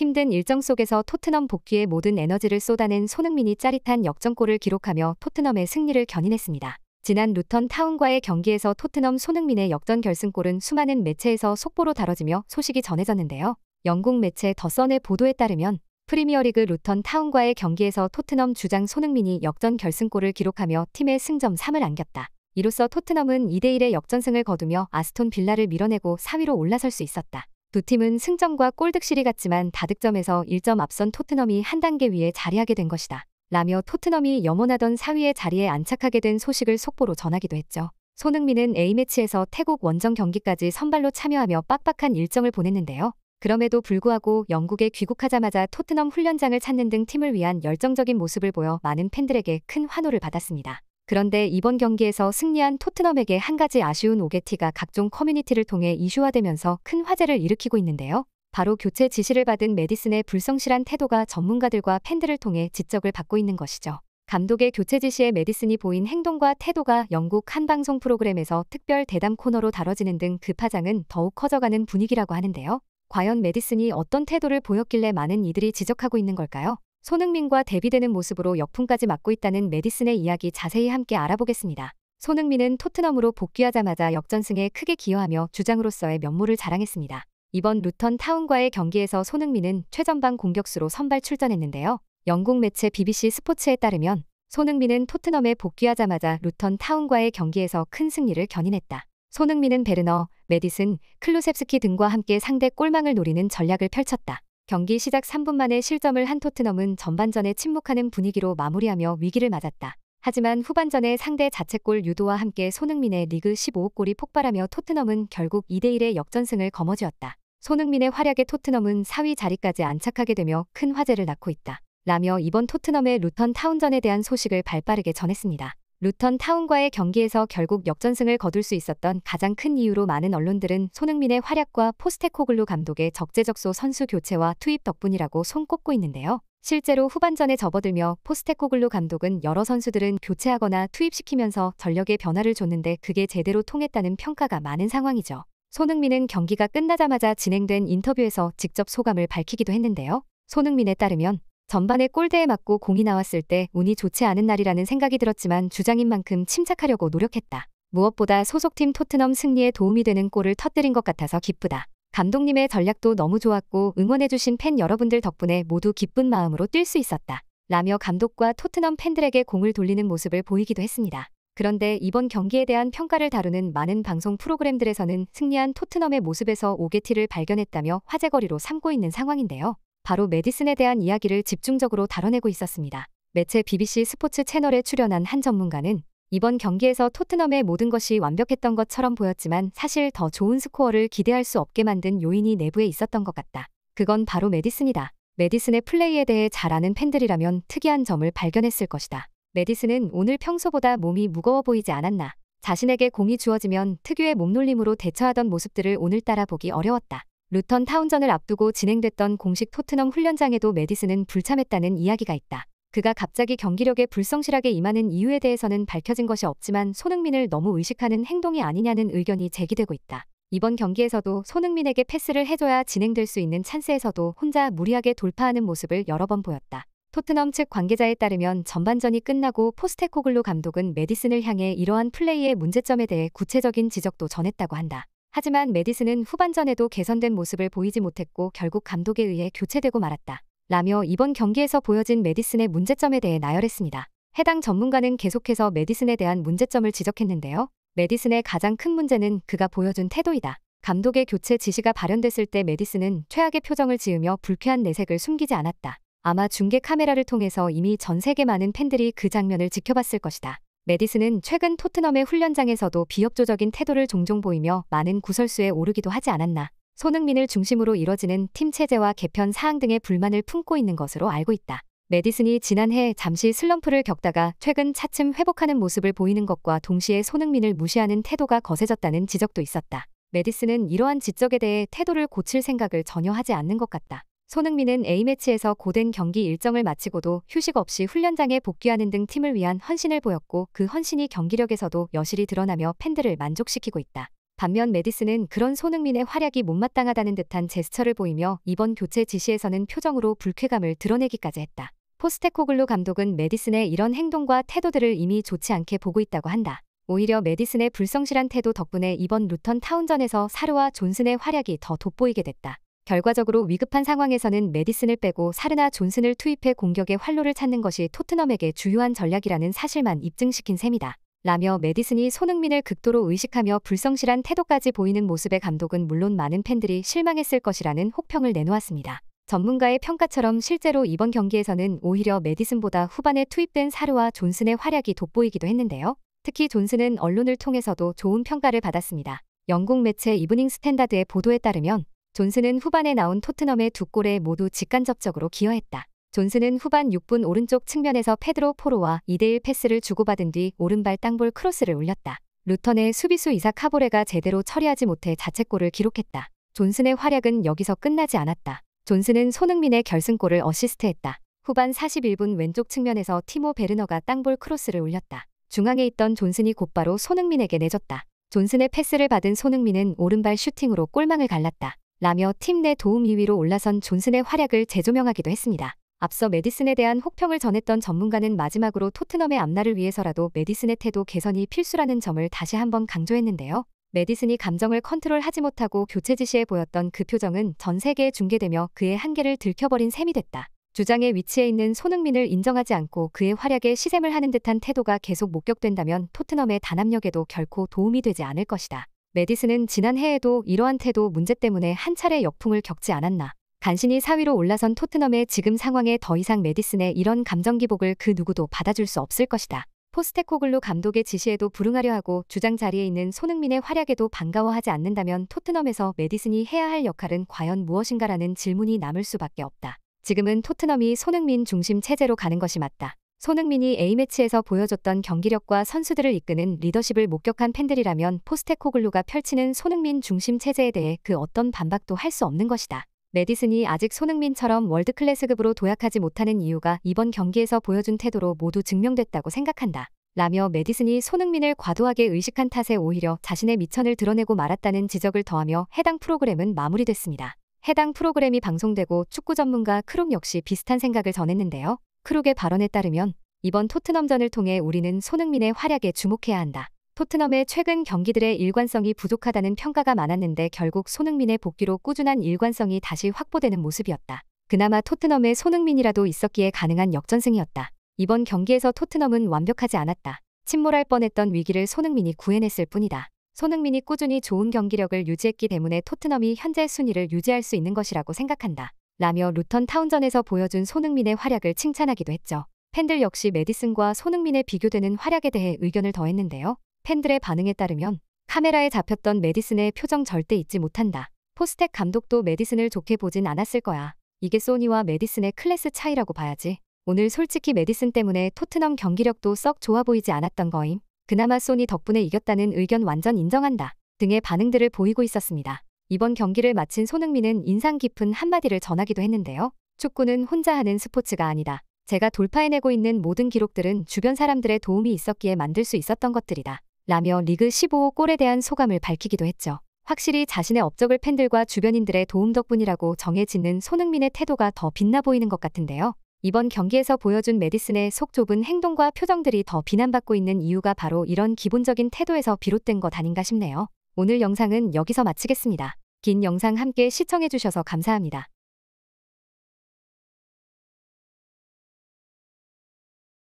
힘든 일정 속에서 토트넘 복귀에 모든 에너지를 쏟아낸 손흥민이 짜릿한 역전골을 기록하며 토트넘의 승리를 견인했습니다. 지난 루턴 타운과의 경기에서 토트넘 손흥민의 역전 결승골은 수많은 매체에서 속보로 다뤄지며 소식이 전해졌는데요. 영국 매체 더선의 보도에 따르면 프리미어리그 루턴 타운과의 경기에서 토트넘 주장 손흥민이 역전 결승골을 기록하며 팀의 승점 3을 안겼다. 이로써 토트넘은 2대1의 역전승을 거두며 아스톤 빌라를 밀어내고 4위로 올라설 수 있었다. 두 팀은 승점과 골득실이 같지만 다득점에서 1점 앞선 토트넘이 한 단계 위에 자리하게 된 것이다. 라며 토트넘이 염원하던 4위의 자리에 안착하게 된 소식을 속보로 전하기도 했죠. 손흥민은 A매치에서 태국 원정 경기까지 선발로 참여하며 빡빡한 일정을 보냈는데요. 그럼에도 불구하고 영국에 귀국하자마자 토트넘 훈련장을 찾는 등 팀을 위한 열정적인 모습을 보여 많은 팬들에게 큰 환호를 받았습니다. 그런데 이번 경기에서 승리한 토트넘에게 한 가지 아쉬운 오게티가 각종 커뮤니티를 통해 이슈화되면서 큰 화제를 일으키고 있는데요. 바로 교체 지시를 받은 메디슨의 불성실한 태도가 전문가들과 팬들을 통해 지적을 받고 있는 것이죠. 감독의 교체 지시에 메디슨이 보인 행동과 태도가 영국 한 방송 프로그램에서 특별 대담 코너로 다뤄지는 등 그 파장은 더욱 커져가는 분위기라고 하는데요. 과연 메디슨이 어떤 태도를 보였길래 많은 이들이 지적하고 있는 걸까요? 손흥민과 대비되는 모습으로 역풍까지 맞고 있다는 메디슨의 이야기 자세히 함께 알아보겠습니다. 손흥민은 토트넘으로 복귀하자마자 역전승에 크게 기여하며 주장으로서의 면모를 자랑했습니다. 이번 루턴 타운과의 경기에서 손흥민은 최전방 공격수로 선발 출전했는데요. 영국 매체 BBC 스포츠에 따르면 손흥민은 토트넘에 복귀하자마자 루턴 타운과의 경기에서 큰 승리를 견인했다. 손흥민은 베르너, 메디슨, 클루셉스키 등과 함께 상대 골망을 노리는 전략을 펼쳤다. 경기 시작 3분 만에 실점을 한 토트넘은 전반전에 침묵하는 분위기로 마무리하며 위기를 맞았다. 하지만 후반전에 상대 자책골 유도와 함께 손흥민의 리그 15호 골이 폭발하며 토트넘은 결국 2대1의 역전승을 거머쥐었다. 손흥민의 활약에 토트넘은 4위 자리까지 안착하게 되며 큰 화제를 낳고 있다. 라며 이번 토트넘의 루턴 타운전에 대한 소식을 발빠르게 전했습니다. 루턴 타운과의 경기에서 결국 역전승을 거둘 수 있었던 가장 큰 이유로 많은 언론들은 손흥민의 활약과 포스테코글루 감독의 적재적소 선수 교체와 투입 덕분이라고 손꼽고 있는데요. 실제로 후반전에 접어들며 포스테코글루 감독은 여러 선수들은 교체하거나 투입시키면서 전력의 변화를 줬는데 그게 제대로 통했다는 평가가 많은 상황이죠. 손흥민은 경기가 끝나자마자 진행된 인터뷰에서 직접 소감을 밝히기도 했는데요. 손흥민에 따르면 전반에 골대에 맞고 공이 나왔을 때 운이 좋지 않은 날이라는 생각이 들었지만 주장인 만큼 침착하려고 노력했다. 무엇보다 소속팀 토트넘 승리에 도움이 되는 골을 터뜨린 것 같아서 기쁘다. 감독님의 전략도 너무 좋았고 응원해주신 팬 여러분들 덕분에 모두 기쁜 마음으로 뛸 수 있었다. 라며 감독과 토트넘 팬들에게 공을 돌리는 모습을 보이기도 했습니다. 그런데 이번 경기에 대한 평가를 다루는 많은 방송 프로그램들에서는 승리한 토트넘의 모습에서 오게티를 발견했다며 화제거리로 삼고 있는 상황인데요. 바로 메디슨에 대한 이야기를 집중적으로 다뤄내고 있었습니다. 매체 BBC 스포츠 채널에 출연한 한 전문가는 이번 경기에서 토트넘의 모든 것이 완벽했던 것처럼 보였지만 사실 더 좋은 스코어를 기대할 수 없게 만든 요인이 내부에 있었던 것 같다. 그건 바로 메디슨이다. 메디슨의 플레이에 대해 잘 아는 팬들이라면 특이한 점을 발견했을 것이다. 메디슨은 오늘 평소보다 몸이 무거워 보이지 않았나. 자신에게 공이 주어지면 특유의 몸놀림으로 대처하던 모습들을 오늘따라 보기 어려웠다. 루턴 타운전을 앞두고 진행됐던 공식 토트넘 훈련장에도 메디슨은 불참했다는 이야기가 있다. 그가 갑자기 경기력에 불성실하게 임하는 이유에 대해서는 밝혀진 것이 없지만 손흥민을 너무 의식하는 행동이 아니냐는 의견이 제기되고 있다. 이번 경기에서도 손흥민에게 패스를 해줘야 진행될 수 있는 찬스에서도 혼자 무리하게 돌파하는 모습을 여러 번 보였다. 토트넘 측 관계자에 따르면 전반전이 끝나고 포스테코글로 감독은 메디슨을 향해 이러한 플레이의 문제점에 대해 구체적인 지적도 전했다고 한다. 하지만 메디슨은 후반전에도 개선된 모습을 보이지 못했고 결국 감독에 의해 교체되고 말았다. 라며 이번 경기에서 보여진 메디슨의 문제점에 대해 나열했습니다. 해당 전문가는 계속해서 메디슨에 대한 문제점을 지적했는데요. 메디슨의 가장 큰 문제는 그가 보여준 태도이다. 감독의 교체 지시가 발현됐을 때 메디슨은 최악의 표정을 지으며 불쾌한 내색을 숨기지 않았다. 아마 중계 카메라를 통해서 이미 전 세계 많은 팬들이 그 장면을 지켜봤을 것이다. 메디슨은 최근 토트넘의 훈련장에서도 비협조적인 태도를 종종 보이며 많은 구설수에 오르기도 하지 않았나. 손흥민을 중심으로 이뤄지는 팀 체제와 개편 사항 등의 불만을 품고 있는 것으로 알고 있다. 메디슨이 지난해 잠시 슬럼프를 겪다가 최근 차츰 회복하는 모습을 보이는 것과 동시에 손흥민을 무시하는 태도가 거세졌다는 지적도 있었다. 메디슨은 이러한 지적에 대해 태도를 고칠 생각을 전혀 하지 않는 것 같다. 손흥민은 A매치에서 고된 경기 일정을 마치고도 휴식 없이 훈련장에 복귀하는 등 팀을 위한 헌신을 보였고 그 헌신이 경기력에서도 여실히 드러나며 팬들을 만족시키고 있다. 반면 메디슨은 그런 손흥민의 활약이 못마땅하다는 듯한 제스처를 보이며 이번 교체 지시에서는 표정으로 불쾌감을 드러내기까지 했다. 포스테코글루 감독은 메디슨의 이런 행동과 태도들을 이미 좋지 않게 보고 있다고 한다. 오히려 메디슨의 불성실한 태도 덕분에 이번 루턴 타운전에서 사루와 존슨의 활약이 더 돋보이게 됐다. 결과적으로 위급한 상황에서는 메디슨을 빼고 사르나 존슨을 투입해 공격의 활로를 찾는 것이 토트넘에게 주요한 전략이라는 사실만 입증시킨 셈이다. 라며 메디슨이 손흥민을 극도로 의식하며 불성실한 태도까지 보이는 모습의 감독은 물론 많은 팬들이 실망했을 것이라는 혹평을 내놓았습니다. 전문가의 평가처럼 실제로 이번 경기에서는 오히려 메디슨보다 후반에 투입된 사르와 존슨의 활약이 돋보이기도 했는데요. 특히 존슨은 언론을 통해서도 좋은 평가를 받았습니다. 영국 매체 이브닝 스탠다드의 보도에 따르면 존슨은 후반에 나온 토트넘의 두 골에 모두 직간접적으로 기여했다. 존슨은 후반 6분 오른쪽 측면에서 페드로 포로와 2대1 패스를 주고받은 뒤 오른발 땅볼 크로스를 올렸다. 루턴의 수비수 이사 카보레가 제대로 처리하지 못해 자책골을 기록했다. 존슨의 활약은 여기서 끝나지 않았다. 존슨은 손흥민의 결승골을 어시스트했다. 후반 41분 왼쪽 측면에서 티모 베르너가 땅볼 크로스를 올렸다. 중앙에 있던 존슨이 곧바로 손흥민에게 내줬다. 존슨의 패스를 받은 손흥민은 오른발 슈팅으로 골망을 갈랐다. 라며 팀 내 도움 2위로 올라선 존슨의 활약을 재조명하기도 했습니다. 앞서 메디슨에 대한 혹평을 전했던 전문가는 마지막으로 토트넘의 앞날을 위해서라도 메디슨의 태도 개선이 필수라는 점을 다시 한번 강조했는데요. 메디슨이 감정을 컨트롤하지 못하고 교체 지시에 보였던 그 표정은 전 세계에 중계되며 그의 한계를 들켜버린 셈이 됐다. 주장의 위치에 있는 손흥민을 인정하지 않고 그의 활약에 시샘을 하는 듯한 태도가 계속 목격된다면 토트넘의 단합력에도 결코 도움이 되지 않을 것이다. 메디슨은 지난해에도 이러한 태도 문제 때문에 한 차례 역풍을 겪지 않았나. 간신히 4위로 올라선 토트넘의 지금 상황에 더 이상 메디슨의 이런 감정 기복을 그 누구도 받아줄 수 없을 것이다. 포스테코글루 감독의 지시에도 불응하려 하고 주장 자리에 있는 손흥민의 활약에도 반가워하지 않는다면 토트넘에서 메디슨이 해야 할 역할은 과연 무엇인가라는 질문이 남을 수밖에 없다. 지금은 토트넘이 손흥민 중심 체제로 가는 것이 맞다. 손흥민이 A매치에서 보여줬던 경기력과 선수들을 이끄는 리더십을 목격한 팬들이라면 포스테코글루가 펼치는 손흥민 중심 체제에 대해 그 어떤 반박도 할 수 없는 것이다. 메디슨이 아직 손흥민처럼 월드클래스급으로 도약하지 못하는 이유가 이번 경기에서 보여준 태도로 모두 증명됐다고 생각한다. 라며 메디슨이 손흥민을 과도하게 의식한 탓에 오히려 자신의 미천을 드러내고 말았다는 지적을 더하며 해당 프로그램은 마무리됐습니다. 해당 프로그램이 방송되고 축구 전문가 크롬 역시 비슷한 생각을 전했는데요. 크룩의 발언에 따르면 이번 토트넘전을 통해 우리는 손흥민의 활약에 주목해야 한다. 토트넘의 최근 경기들의 일관성이 부족하다는 평가가 많았는데 결국 손흥민의 복귀로 꾸준한 일관성이 다시 확보되는 모습이었다. 그나마 토트넘의 손흥민이라도 있었기에 가능한 역전승이었다. 이번 경기에서 토트넘은 완벽하지 않았다. 침몰할 뻔했던 위기를 손흥민이 구해냈을 뿐이다. 손흥민이 꾸준히 좋은 경기력을 유지했기 때문에 토트넘이 현재 순위를 유지할 수 있는 것이라고 생각한다. 라며 루턴 타운전에서 보여준 손흥민의 활약을 칭찬하기도 했죠. 팬들 역시 메디슨과 손흥민의 비교되는 활약에 대해 의견을 더했는데요. 팬들의 반응에 따르면 카메라에 잡혔던 메디슨의 표정 절대 잊지 못한다. 포스텍 감독도 메디슨을 좋게 보진 않았을 거야. 이게 소니와 메디슨의 클래스 차이라고 봐야지. 오늘 솔직히 메디슨 때문에 토트넘 경기력도 썩 좋아 보이지 않았던 거임. 그나마 소니 덕분에 이겼다는 의견 완전 인정한다. 등의 반응들을 보이고 있었습니다. 이번 경기를 마친 손흥민은 인상 깊은 한마디를 전하기도 했는데요. 축구는 혼자 하는 스포츠가 아니다. 제가 돌파해내고 있는 모든 기록들은 주변 사람들의 도움이 있었기에 만들 수 있었던 것들이다. 라며 리그 15호 골에 대한 소감을 밝히기도 했죠. 확실히 자신의 업적을 팬들과 주변인들의 도움 덕분이라고 정해지는 손흥민의 태도가 더 빛나 보이는 것 같은데요. 이번 경기에서 보여준 메디슨의 속 좁은 행동과 표정들이 더 비난받고 있는 이유가 바로 이런 기본적인 태도에서 비롯된 것 아닌가 싶네요. 오늘 영상은 여기서 마치겠습니다. 긴 영상 함께 시청해주셔서 감사합니다.